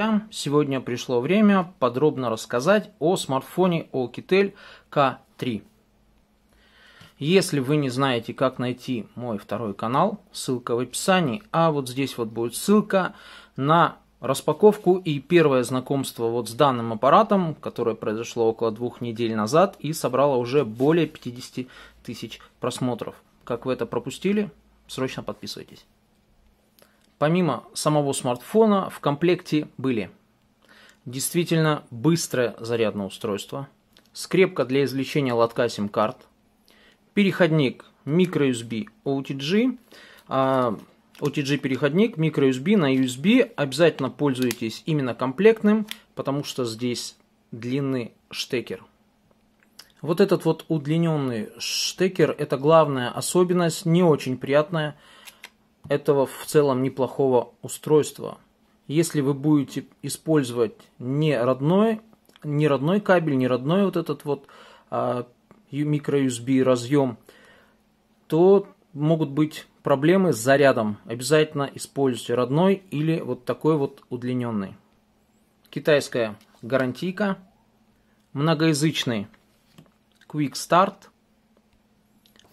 друзья, сегодня пришло время подробно рассказать о смартфоне Alcatel K3. Если вы не знаете, как найти мой второй канал, ссылка в описании, а вот здесь вот будет ссылка на распаковку и первое знакомство вот с данным аппаратом, которое произошло около двух недель назад и собрало уже более 50 тысяч просмотров. Как вы это пропустили, срочно подписывайтесь. Помимо самого смартфона в комплекте были действительно быстрое зарядное устройство, скрепка для извлечения лотка сим-карт, переходник microUSB OTG, а, OTG-переходник microUSB на USB. Обязательно пользуйтесь именно комплектным, потому что здесь длинный штекер. Вот этот вот удлиненный штекер – это главная особенность, не очень приятная – этого в целом неплохого устройства. Если вы будете использовать не родной, не родной кабель, не родной вот этот вот а, микро-USB разъем, то могут быть проблемы с зарядом. Обязательно используйте родной или вот такой вот удлиненный. Китайская гарантийка. Многоязычный Quick Start.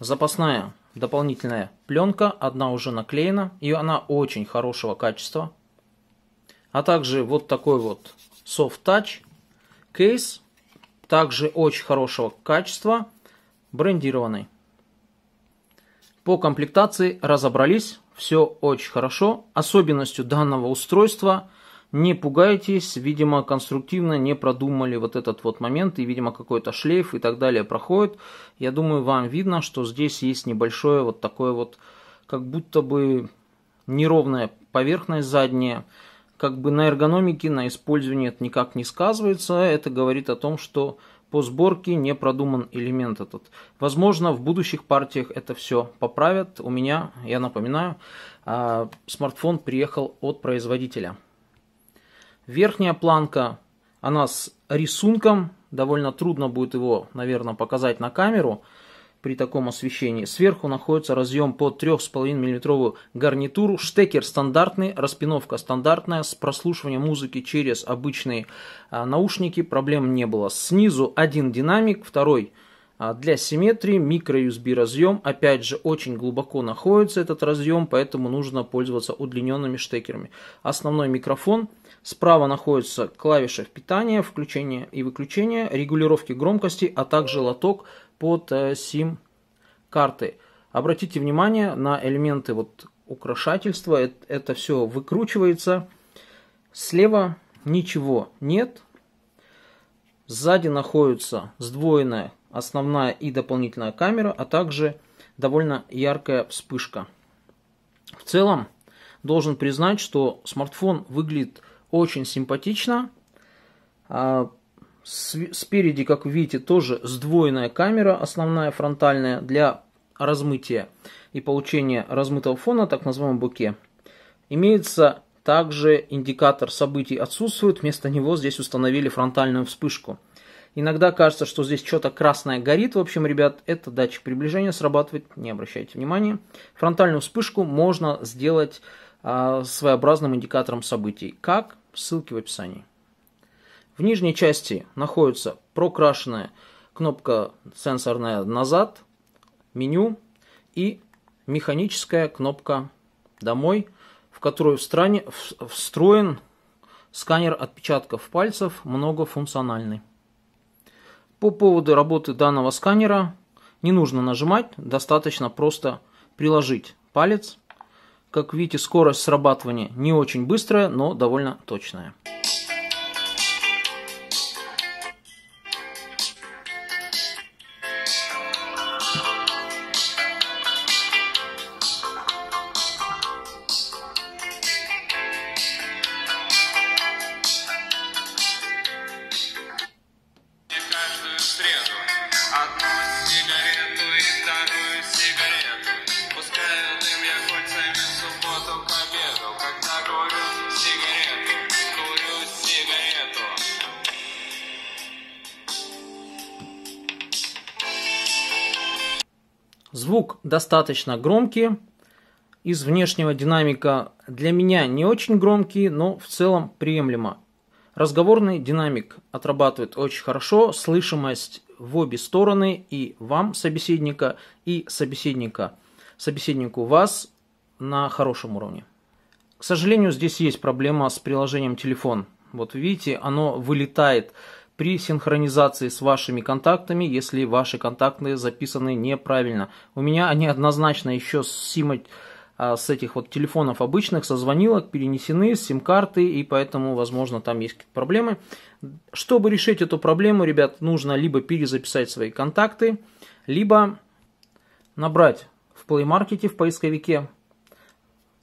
Запасная дополнительная пленка, одна уже наклеена, и она очень хорошего качества. А также вот такой вот Soft Touch кейс, также очень хорошего качества, брендированный. По комплектации разобрались, все очень хорошо. Особенностью данного устройства не пугайтесь, видимо, конструктивно не продумали вот этот вот момент, и, видимо, какой-то шлейф и так далее проходит. Я думаю, вам видно, что здесь есть небольшое вот такое вот, как будто бы неровная поверхность задняя, как бы на эргономике, на использовании это никак не сказывается. Это говорит о том, что по сборке не продуман элемент этот. Возможно, в будущих партиях это все поправят. У меня, я напоминаю, а, смартфон приехал от производителя. Верхняя планка, она с рисунком, довольно трудно будет его, наверное, показать на камеру при таком освещении. Сверху находится разъем под 3,5 мм гарнитуру, штекер стандартный, распиновка стандартная, с прослушиванием музыки через обычные а, наушники проблем не было. Снизу один динамик, второй динамик а для симметрии микро-USB разъем, опять же, очень глубоко находится этот разъем, поэтому нужно пользоваться удлиненными штекерами. Основной микрофон. Справа находится клавиша питания, включения и выключения, регулировки громкости, а также лоток под SIM-карты. Э, Обратите внимание на элементы вот украшательства. Это, это все выкручивается. Слева ничего нет, Сзади находится сдвоенная основная и дополнительная камера, а также довольно яркая вспышка. В целом, должен признать, что смартфон выглядит очень симпатично. А, спереди, как вы видите, тоже сдвоенная камера, основная фронтальная, для размытия и получения размытого фона, так называемом буке. Имеется также индикатор событий отсутствует, вместо него здесь установили фронтальную вспышку. Иногда кажется, что здесь что-то красное горит. В общем, ребят, это датчик приближения срабатывает, не обращайте внимания. Фронтальную вспышку можно сделать э, своеобразным индикатором событий. Как? Ссылки в описании. В нижней части находится прокрашенная кнопка сенсорная назад, меню и механическая кнопка домой – в которой в встроен сканер отпечатков пальцев многофункциональный. По поводу работы данного сканера не нужно нажимать, достаточно просто приложить палец. Как видите, скорость срабатывания не очень быстрая, но довольно точная. Звук достаточно громкий. Из внешнего динамика для меня не очень громкий, но в целом приемлемо. Разговорный динамик отрабатывает очень хорошо, слышимость в обе стороны и вам, собеседника, и собеседника, собеседнику вас на хорошем уровне. К сожалению, здесь есть проблема с приложением телефон. Вот видите, оно вылетает при синхронизации с вашими контактами, если ваши контактные записаны неправильно. У меня они однозначно еще с сима с этих вот телефонов обычных, созвонилок, перенесены с сим-карты, и поэтому, возможно, там есть какие-то проблемы. Чтобы решить эту проблему, ребят, нужно либо перезаписать свои контакты, либо набрать в Play Market, в поисковике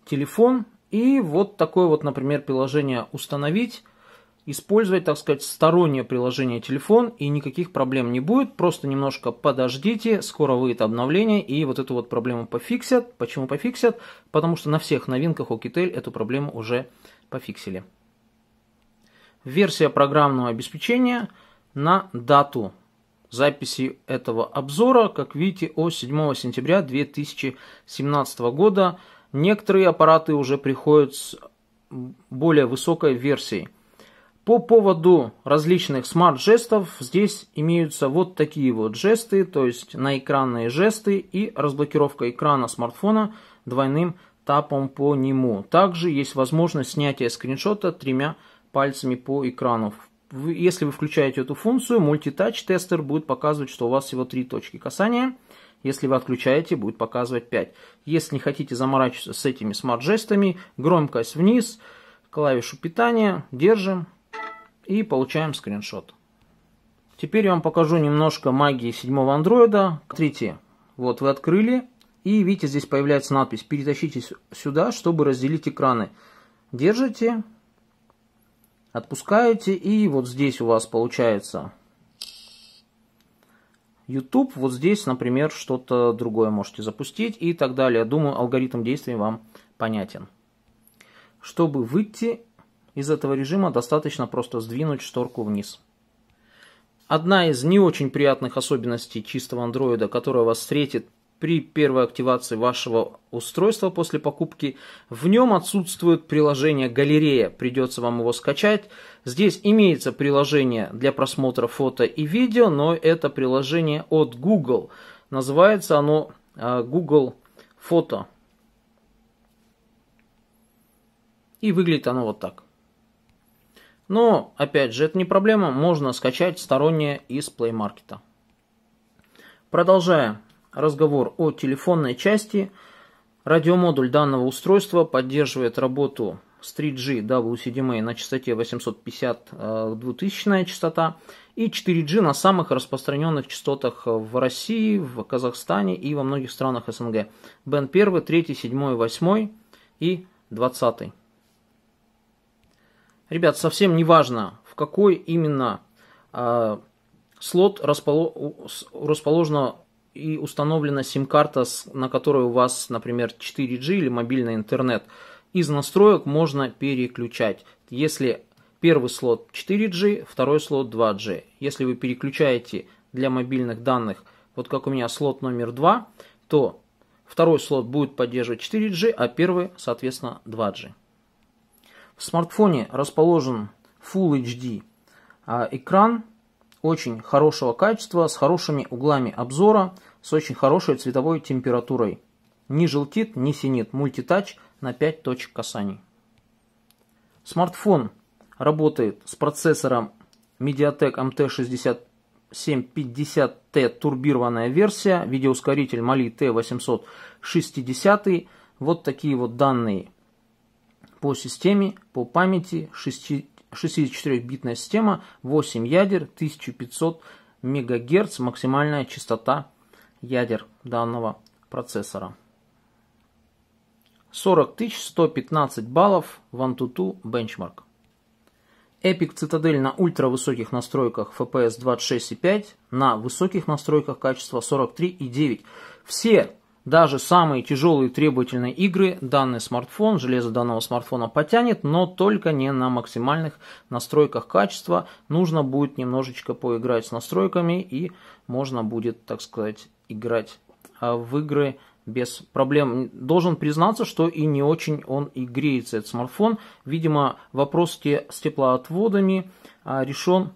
телефон, и вот такое вот, например, приложение установить, использовать, так сказать, стороннее приложение телефон, и никаких проблем не будет. Просто немножко подождите, скоро выйдет обновление, и вот эту вот проблему пофиксят. Почему пофиксят? Потому что на всех новинках Okitel эту проблему уже пофиксили. Версия программного обеспечения на дату записи этого обзора, как видите, о 7 сентября 2017 года. Некоторые аппараты уже приходят с более высокой версией. По поводу различных смарт-жестов здесь имеются вот такие вот жесты, то есть на экранные жесты и разблокировка экрана смартфона двойным тапом по нему. Также есть возможность снятия скриншота тремя пальцами по экрану. Если вы включаете эту функцию, мультитач тестер будет показывать, что у вас всего три точки касания. Если вы отключаете, будет показывать 5. Если не хотите заморачиваться с этими смарт-жестами, громкость вниз, клавишу питания держим, и получаем скриншот. Теперь я вам покажу немножко магии седьмого андроида. Смотрите, вот вы открыли, и видите, здесь появляется надпись «Перетащите сюда, чтобы разделить экраны». Держите, отпускаете, и вот здесь у вас получается YouTube, вот здесь, например, что-то другое можете запустить и так далее. Думаю, алгоритм действий вам понятен. Чтобы выйти из этого режима достаточно просто сдвинуть шторку вниз. Одна из не очень приятных особенностей чистого андроида, которая вас встретит при первой активации вашего устройства после покупки, в нем отсутствует приложение «Галерея», придется вам его скачать. Здесь имеется приложение для просмотра фото и видео, но это приложение от Google. Называется оно а, Google Фото. И выглядит оно вот так. Но, опять же, это не проблема, можно скачать стороннее из Play Market. Продолжая разговор о телефонной части, радиомодуль данного устройства поддерживает работу с 3G WCDMA на частоте 850-2000 э, частота и 4G на самых распространенных частотах в России, в Казахстане и во многих странах СНГ. Бен 1, 3, 7, 8 и 20. Ребят, совсем не важно, в какой именно э, слот распол... расположена и установлена сим-карта, на которой у вас, например, 4G или мобильный интернет. Из настроек можно переключать. Если первый слот 4G, второй слот 2G. Если вы переключаете для мобильных данных, вот как у меня слот номер 2, то второй слот будет поддерживать 4G, а первый, соответственно, 2G. В смартфоне расположен Full HD а экран очень хорошего качества, с хорошими углами обзора, с очень хорошей цветовой температурой. Не желтит, не синит. Мультитач на 5 точек касаний. Смартфон работает с процессором MediaTek MT6750T турбированная версия, видеоускоритель Mali T860. Вот такие вот данные по системе, по памяти 64-битная система, 8 ядер, 1500 МГц, максимальная частота ядер данного процессора. 40115 баллов в Antutu Benchmark. Epic Citadel на ультравысоких настройках FPS 26,5, на высоких настройках качества 43,9. Все даже самые тяжелые требовательные игры данный смартфон, железо данного смартфона потянет, но только не на максимальных настройках качества. Нужно будет немножечко поиграть с настройками и можно будет, так сказать, играть а, в игры без проблем. Должен признаться, что и не очень он и греется, этот смартфон. Видимо, вопрос с теплоотводами а, решен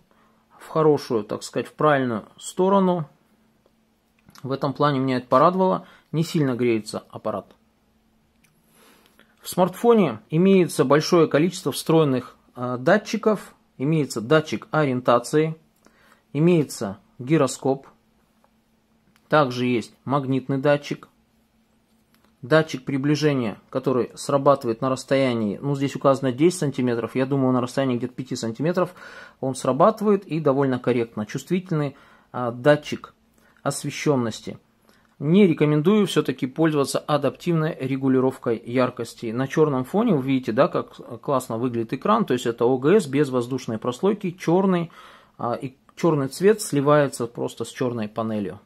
в хорошую, так сказать, в правильную сторону. В этом плане меня это порадовало, не сильно греется аппарат. В смартфоне имеется большое количество встроенных э, датчиков, имеется датчик ориентации, имеется гироскоп, также есть магнитный датчик, датчик приближения, который срабатывает на расстоянии, ну здесь указано 10 сантиметров, я думаю на расстоянии где-то 5 сантиметров, он срабатывает и довольно корректно. Чувствительный э, датчик освещенности. Не рекомендую все-таки пользоваться адаптивной регулировкой яркости. На черном фоне вы видите, да, как классно выглядит экран, то есть это ОГС без воздушной прослойки, черный, а, и черный цвет сливается просто с черной панелью.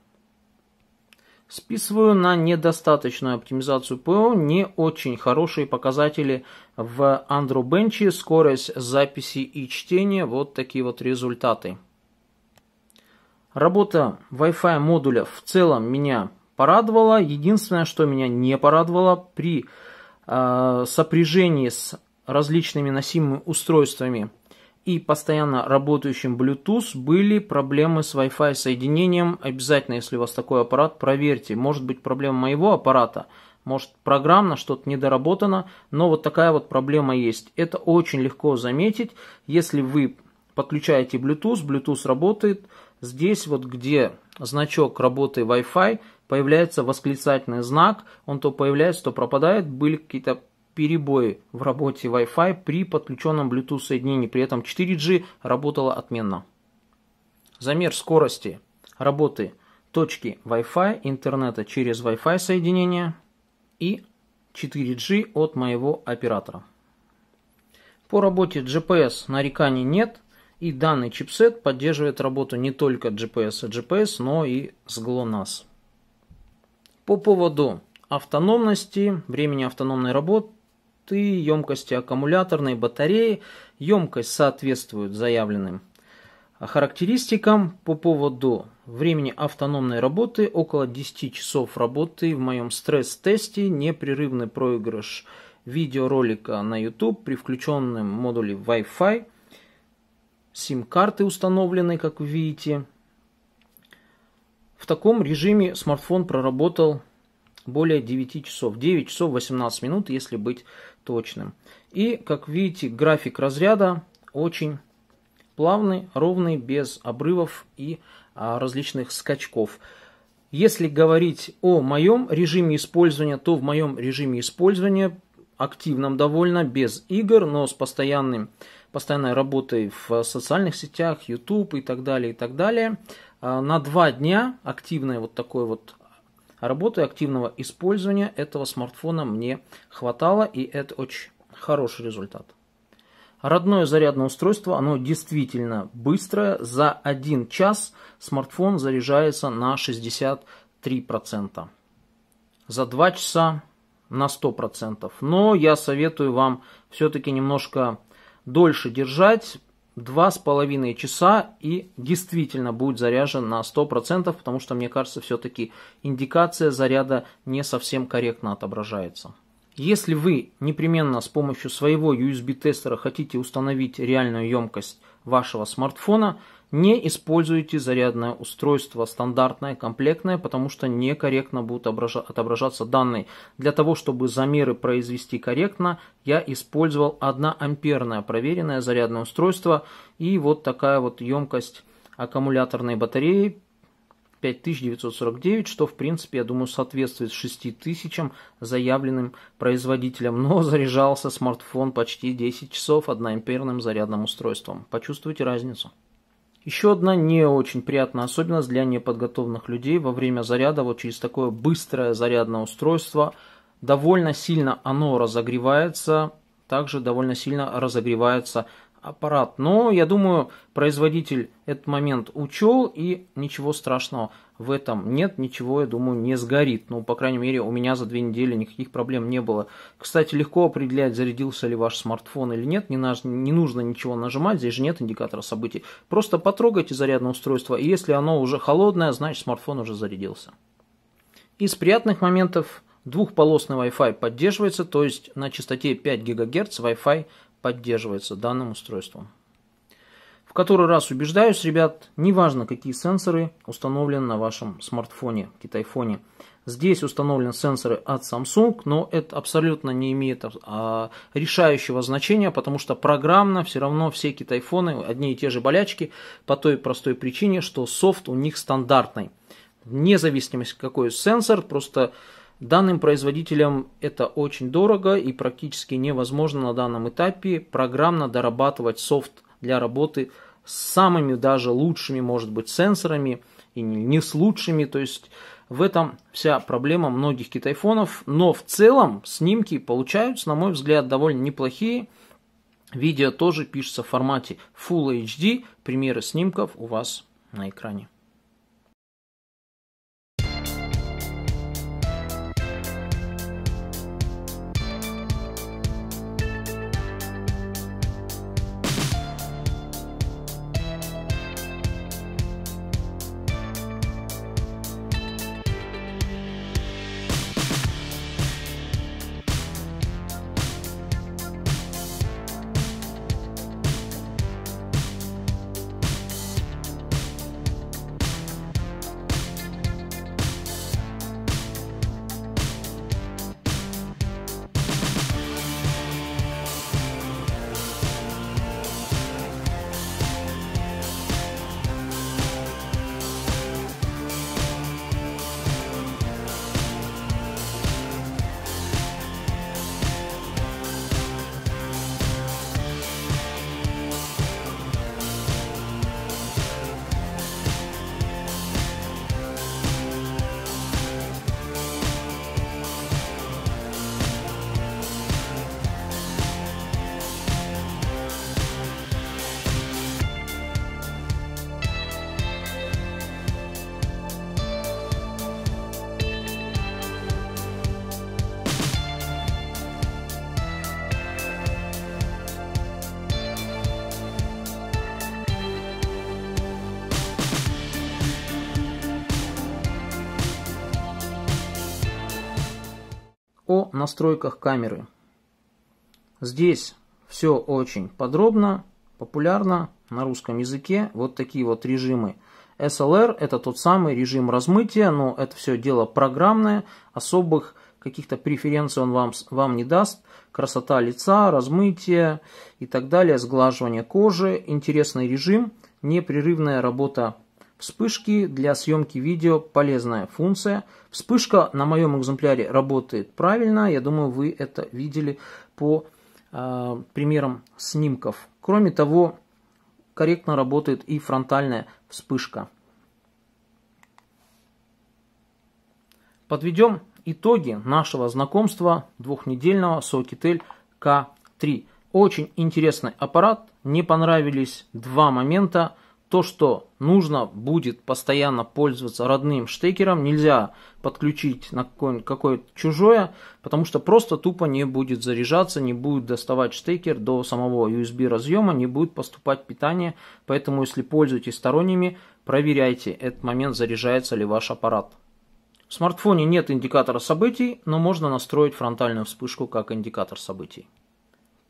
Списываю на недостаточную оптимизацию ПО, не очень хорошие показатели в Androbench, скорость записи и чтения, вот такие вот результаты. Работа Wi-Fi модуля в целом меня порадовала. Единственное, что меня не порадовало, при э, сопряжении с различными носимыми устройствами и постоянно работающим Bluetooth были проблемы с Wi-Fi соединением. Обязательно, если у вас такой аппарат, проверьте. Может быть проблема моего аппарата, может программно что-то недоработано, но вот такая вот проблема есть. Это очень легко заметить, если вы подключаете Bluetooth, Bluetooth работает – Здесь вот, где значок работы Wi-Fi, появляется восклицательный знак, он то появляется, то пропадает. Были какие-то перебои в работе Wi-Fi при подключенном Bluetooth соединении. При этом 4G работало отменно. Замер скорости работы точки Wi-Fi, интернета через Wi-Fi соединение и 4G от моего оператора. По работе GPS нареканий нет. И данный чипсет поддерживает работу не только GPS и GPS, но и с GLONASS. По поводу автономности, времени автономной работы, емкости аккумуляторной батареи, емкость соответствует заявленным а, характеристикам. По поводу времени автономной работы, около 10 часов работы в моем стресс-тесте, непрерывный проигрыш видеоролика на YouTube при включенном модуле Wi-Fi – сим-карты установлены, как вы видите. В таком режиме смартфон проработал более 9 часов. 9 часов 18 минут, если быть точным. И, как видите, график разряда очень плавный, ровный, без обрывов и а, различных скачков. Если говорить о моем режиме использования, то в моем режиме использования активном довольно, без игр, но с постоянным постоянной работой в социальных сетях, YouTube и так далее, и так далее, а, на два дня активной вот такой вот работы, активного использования этого смартфона мне хватало, и это очень хороший результат. Родное зарядное устройство, оно действительно быстрое. За один час смартфон заряжается на 63%. За два часа на 100%. Но я советую вам все-таки немножко дольше держать, 2,5 часа и действительно будет заряжен на 100%, потому что, мне кажется, все-таки индикация заряда не совсем корректно отображается. Если вы непременно с помощью своего USB-тестера хотите установить реальную емкость вашего смартфона, не используйте зарядное устройство, стандартное, комплектное, потому что некорректно будут отображаться данные. Для того, чтобы замеры произвести корректно, я использовал 1 амперное проверенное зарядное устройство и вот такая вот емкость аккумуляторной батареи 5949, что в принципе, я думаю, соответствует 6000 заявленным производителям, но заряжался смартфон почти 10 часов 1 амперным зарядным устройством. Почувствуйте разницу. Еще одна не очень приятная особенность для неподготовленных людей во время заряда, вот через такое быстрое зарядное устройство, довольно сильно оно разогревается, также довольно сильно разогревается аппарат. Но, я думаю, производитель этот момент учел, и ничего страшного в этом нет, ничего, я думаю, не сгорит. Ну, по крайней мере, у меня за две недели никаких проблем не было. Кстати, легко определять, зарядился ли ваш смартфон или нет. Не, наж... не нужно ничего нажимать, здесь же нет индикатора событий. Просто потрогайте зарядное устройство, и если оно уже холодное, значит смартфон уже зарядился. Из приятных моментов двухполосный Wi-Fi поддерживается, то есть на частоте 5 ГГц Wi-Fi поддерживается данным устройством. В который раз убеждаюсь, ребят, неважно какие сенсоры установлены на вашем смартфоне, китайфоне. Здесь установлены сенсоры от Samsung, но это абсолютно не имеет а, решающего значения, потому что программно все равно все китайфоны одни и те же болячки по той простой причине, что софт у них стандартный. Вне зависимости какой сенсор, просто Данным производителям это очень дорого и практически невозможно на данном этапе программно дорабатывать софт для работы с самыми даже лучшими, может быть, сенсорами и не с лучшими. То есть в этом вся проблема многих китайфонов. Но в целом снимки получаются, на мой взгляд, довольно неплохие. Видео тоже пишется в формате Full HD. Примеры снимков у вас на экране. настройках камеры. Здесь все очень подробно, популярно на русском языке. Вот такие вот режимы. SLR – это тот самый режим размытия, но это все дело программное, особых каких-то преференций он вам, вам не даст. Красота лица, размытие и так далее, сглаживание кожи, интересный режим, непрерывная работа Вспышки для съемки видео полезная функция. Вспышка на моем экземпляре работает правильно. Я думаю, вы это видели по э, примерам снимков. Кроме того, корректно работает и фронтальная вспышка. Подведем итоги нашего знакомства двухнедельного с Okitel K3. Очень интересный аппарат. Не понравились два момента то, что нужно будет постоянно пользоваться родным штекером, нельзя подключить на какое-то чужое, потому что просто тупо не будет заряжаться, не будет доставать штекер до самого USB разъема, не будет поступать питание, поэтому если пользуетесь сторонними, проверяйте этот момент, заряжается ли ваш аппарат. В смартфоне нет индикатора событий, но можно настроить фронтальную вспышку как индикатор событий.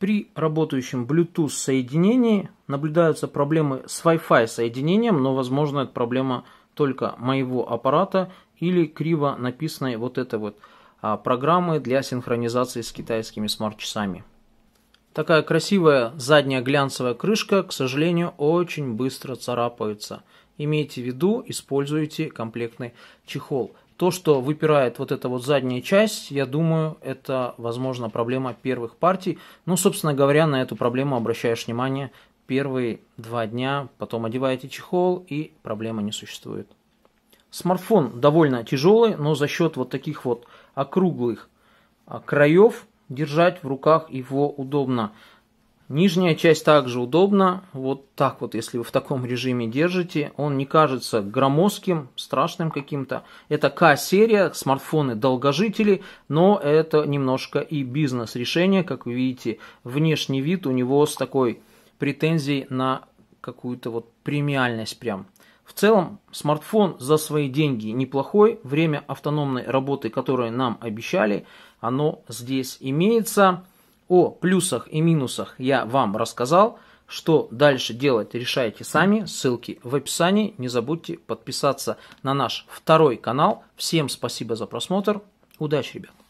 При работающем Bluetooth соединении наблюдаются проблемы с Wi-Fi соединением, но возможно это проблема только моего аппарата или криво написанной вот этой вот а, программы для синхронизации с китайскими смарт-часами. Такая красивая задняя глянцевая крышка, к сожалению, очень быстро царапается. Имейте в виду, используйте комплектный чехол. То, что выпирает вот эта вот задняя часть, я думаю, это, возможно, проблема первых партий. Ну, собственно говоря, на эту проблему обращаешь внимание первые два дня, потом одеваете чехол и проблема не существует. Смартфон довольно тяжелый, но за счет вот таких вот округлых а, краев держать в руках его удобно. Нижняя часть также удобна, вот так вот, если вы в таком режиме держите, он не кажется громоздким, страшным каким-то. Это К-серия, смартфоны-долгожители, но это немножко и бизнес-решение, как вы видите, внешний вид у него с такой претензией на какую-то вот премиальность прям. В целом, смартфон за свои деньги неплохой, время автономной работы, которое нам обещали, оно здесь имеется. О плюсах и минусах я вам рассказал. Что дальше делать, решайте сами. Ссылки в описании. Не забудьте подписаться на наш второй канал. Всем спасибо за просмотр. Удачи, ребят!